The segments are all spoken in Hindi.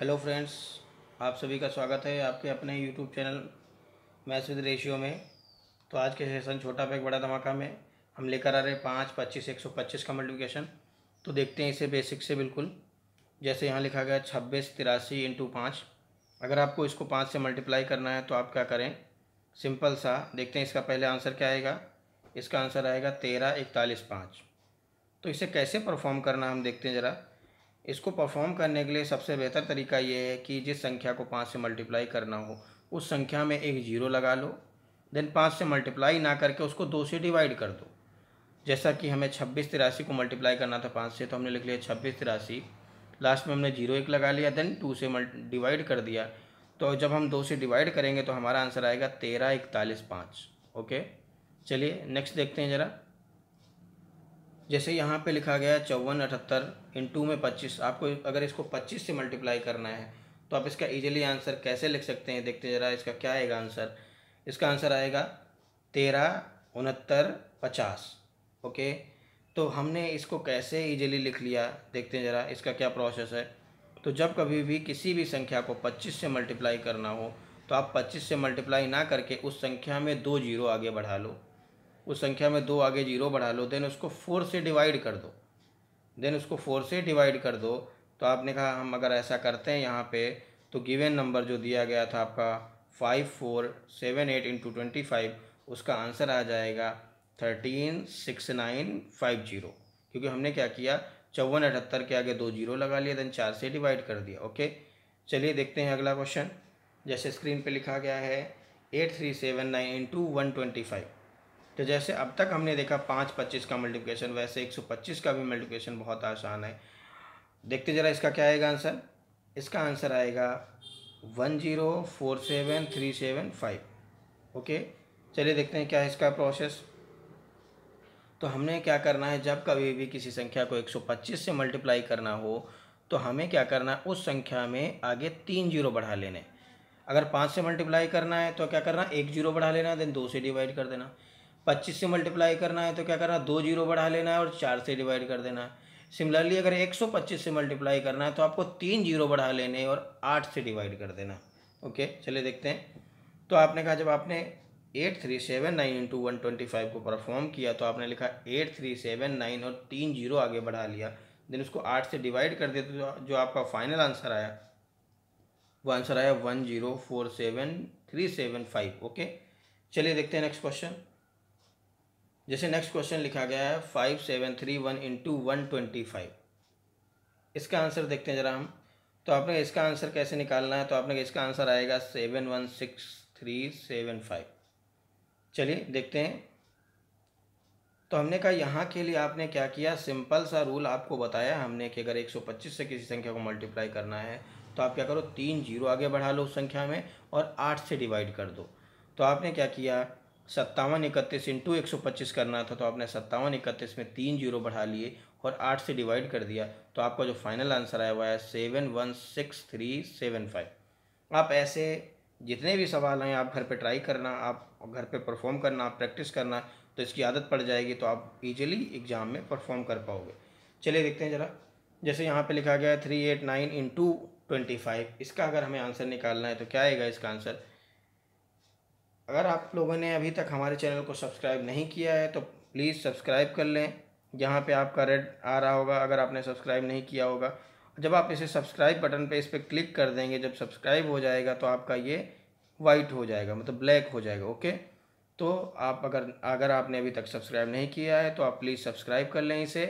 हेलो फ्रेंड्स आप सभी का स्वागत है आपके अपने YouTube channel maths with ratio में तो आज के सेशन छोटा पैक बड़ा धमाका में हम लेकर आ रहे हैं पाँच पच्चीस एक सौ पच्चीस का मल्टीप्लिकेशन तो देखते हैं इसे बेसिक से बिल्कुल जैसे यहाँ लिखा गया छब्बीस तिरासी इंटू पाँच अगर आपको इसको पाँच से मल्टीप्लाई करना है तो आप क्या करें सिंपल सा देखते हैं इसका पहले आंसर क्या आएगा इसका आंसर आएगा तेरह इकतालीस पाँच तो इसे कैसे परफॉर्म करना हम देखते हैं ज़रा इसको परफॉर्म करने के लिए सबसे बेहतर तरीका ये है कि जिस संख्या को पाँच से मल्टीप्लाई करना हो उस संख्या में एक जीरो लगा लो देन पाँच से मल्टीप्लाई ना करके उसको दो से डिवाइड कर दो जैसा कि हमें छब्बीस तिरासी को मल्टीप्लाई करना था पाँच से तो हमने लिख लिया छब्बीस तिरासी लास्ट में हमने जीरो एक लगा लिया देन टू से डिवाइड कर दिया तो जब हम दो से डिवाइड करेंगे तो हमारा आंसर आएगा तेरह इकतालीस पाँच ओके चलिए नेक्स्ट देखते हैं ज़रा जैसे यहाँ पे लिखा गया है चौवन अठहत्तर इन टू में पच्चीस आपको अगर इसको पच्चीस से मल्टीप्लाई करना है तो आप इसका इजीली आंसर कैसे लिख सकते हैं देखते ज़रा इसका क्या आएगा आंसर इसका आंसर आएगा तेरह उनहत्तर पचास ओके तो हमने इसको कैसे इजीली लिख लिया देखते हैं ज़रा इसका क्या प्रोसेस है तो जब कभी भी किसी भी संख्या को पच्चीस से मल्टीप्लाई करना हो तो आप पच्चीस से मल्टीप्लाई ना करके उस संख्या में दो जीरो आगे बढ़ा लो उस संख्या में दो आगे जीरो बढ़ा लो देन उसको फोर से डिवाइड कर दो देन उसको फोर से डिवाइड कर दो तो आपने कहा हम अगर ऐसा करते हैं यहाँ पे तो गिवन नंबर जो दिया गया था आपका five four seven eight into twenty five उसका आंसर आ जाएगा thirteen six nine five zero क्योंकि हमने क्या किया चौवन अठहत्तर के आगे दो जीरो लगा लिए देन चार से डिवाइड कर दिया ओके चलिए देखते हैं अगला क्वेश्चन जैसे स्क्रीन पे लिखा गया है eight three seven nine into one twenty five तो जैसे अब तक हमने देखा पाँच पच्चीस का मल्टीप्लिकेशन वैसे एक सौ पच्चीस का भी मल्टीप्लिकेशन बहुत आसान है देखते ज़रा इसका क्या आएगा आंसर इसका आंसर आएगा one zero four seven three seven five okay चलिए देखते हैं क्या है इसका प्रोसेस तो हमने क्या करना है जब कभी भी किसी संख्या को एक सौ पच्चीस से मल्टीप्लाई करना हो तो हमें क्या करना है उस संख्या में आगे तीन जीरो बढ़ा लेने अगर पाँच से मल्टीप्लाई करना है तो क्या करना एक जीरो बढ़ा लेना देन दो से डिवाइड कर देना पच्चीस से मल्टीप्लाई करना है तो क्या करना है दो जीरो बढ़ा लेना है और चार से डिवाइड कर देना है सिमिलरली अगर एक सौ पच्चीस से मल्टीप्लाई करना है तो आपको तीन जीरो बढ़ा लेने और आठ से डिवाइड कर देना ओके चलिए देखते हैं तो आपने कहा जब आपने eight three seven nine into one twenty five को परफॉर्म किया तो आपने लिखा एट थ्री सेवन नाइन और तीन जीरो आगे बढ़ा लिया देन उसको आठ से डिवाइड कर दिया तो जो आपका फाइनल आंसर आया वो आंसर आया one zero four seven three seven five okay चलिए देखते हैं नेक्स्ट क्वेश्चन जैसे नेक्स्ट क्वेश्चन लिखा गया है five seven three one into one twenty five इसका आंसर देखते हैं ज़रा हम तो आपने इसका आंसर कैसे निकालना है तो आपने इसका आंसर आएगा seven one six three seven five चलिए देखते हैं तो हमने कहा यहाँ के लिए आपने क्या किया सिंपल सा रूल आपको बताया हमने कि अगर पच्चीस से किसी संख्या को मल्टीप्लाई करना है तो आप क्या करो तीन जीरो आगे बढ़ा लो उस संख्या में और आठ से डिवाइड कर दो तो आपने क्या किया सत्तावन इकतीस इंटू एक सौ पच्चीस करना था तो आपने सत्तावन इकतीस में तीन जीरो बढ़ा लिए और आठ से डिवाइड कर दिया तो आपका जो फाइनल आंसर आया हुआ है seven one six three seven five आप ऐसे जितने भी सवाल हैं आप घर पे ट्राई करना आप घर पे परफॉर्म करना आप प्रैक्टिस करना तो इसकी आदत पड़ जाएगी तो आप इजीली एग्ज़ाम में परफॉर्म कर पाओगे चलिए देखते हैं ज़रा जैसे यहाँ पर लिखा गया है three eight nine into twenty five इसका अगर हमें आंसर निकालना है तो क्या आएगा इसका आंसर अगर आप लोगों ने अभी तक हमारे चैनल को सब्सक्राइब नहीं किया है तो प्लीज़ सब्सक्राइब कर लें यहाँ पे आपका रेड आ रहा होगा अगर आपने सब्सक्राइब नहीं किया होगा जब आप इसे सब्सक्राइब बटन पे इस पर क्लिक कर देंगे जब सब्सक्राइब हो जाएगा तो आपका ये वाइट हो जाएगा मतलब ब्लैक हो जाएगा ओके तो आप अगर अगर आपने अभी तक सब्सक्राइब नहीं किया है तो आप प्लीज़ सब्सक्राइब कर लें इसे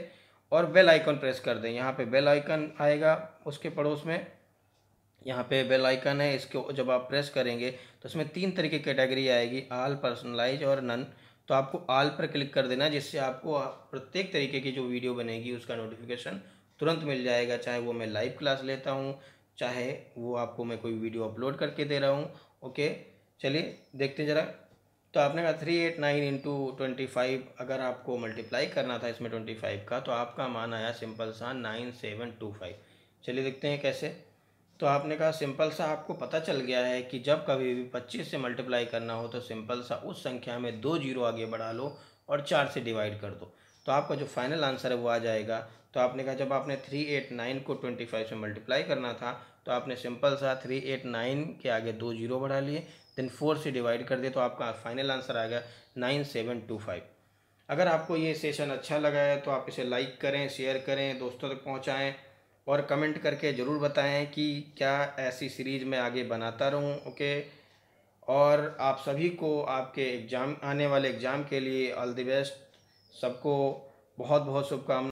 और बेल आइकन प्रेस कर दें यहाँ पे बेल आइकन आएगा उसके पड़ोस में यहाँ पे बेल आइकन है इसको जब आप प्रेस करेंगे तो इसमें तीन तरह की कैटेगरी आएगी आल पर्सनलाइज और नन तो आपको आल पर क्लिक कर देना जिससे आपको प्रत्येक तरीके की जो वीडियो बनेगी उसका नोटिफिकेशन तुरंत मिल जाएगा चाहे वो मैं लाइव क्लास लेता हूँ चाहे वो आपको मैं कोई वीडियो अपलोड करके दे रहा हूँ ओके चलिए देखते हैं ज़रा तो आपने कहा three eight nine into twenty five अगर आपको मल्टीप्लाई करना था इसमें ट्वेंटी फाइव का तो आपका मान आया सिंपल सा नाइन सेवन टू फाइव चलिए देखते हैं कैसे तो आपने कहा सिंपल सा आपको पता चल गया है कि जब कभी भी पच्चीस से मल्टीप्लाई करना हो तो सिंपल सा उस संख्या में दो जीरो आगे बढ़ा लो और चार से डिवाइड कर दो तो आपका जो फाइनल आंसर है वो आ जाएगा तो आपने कहा जब आपने थ्री एट नाइन को ट्वेंटी फाइव से मल्टीप्लाई करना था तो आपने सिंपल सा थ्री एट नाइन के आगे दो जीरो बढ़ा लिए देन फोर से डिवाइड कर दिए तो आपका फाइनल आंसर आ गया नाइन सेवन टू फाइव अगर आपको ये सेशन अच्छा लगा है तो आप इसे लाइक करें शेयर करें दोस्तों तक पहुँचाएँ और कमेंट करके ज़रूर बताएं कि क्या ऐसी सीरीज़ मैं आगे बनाता रहूं ओके और आप सभी को आपके एग्ज़ाम आने वाले एग्ज़ाम के लिए ऑल द बेस्ट सबको बहुत बहुत शुभकामना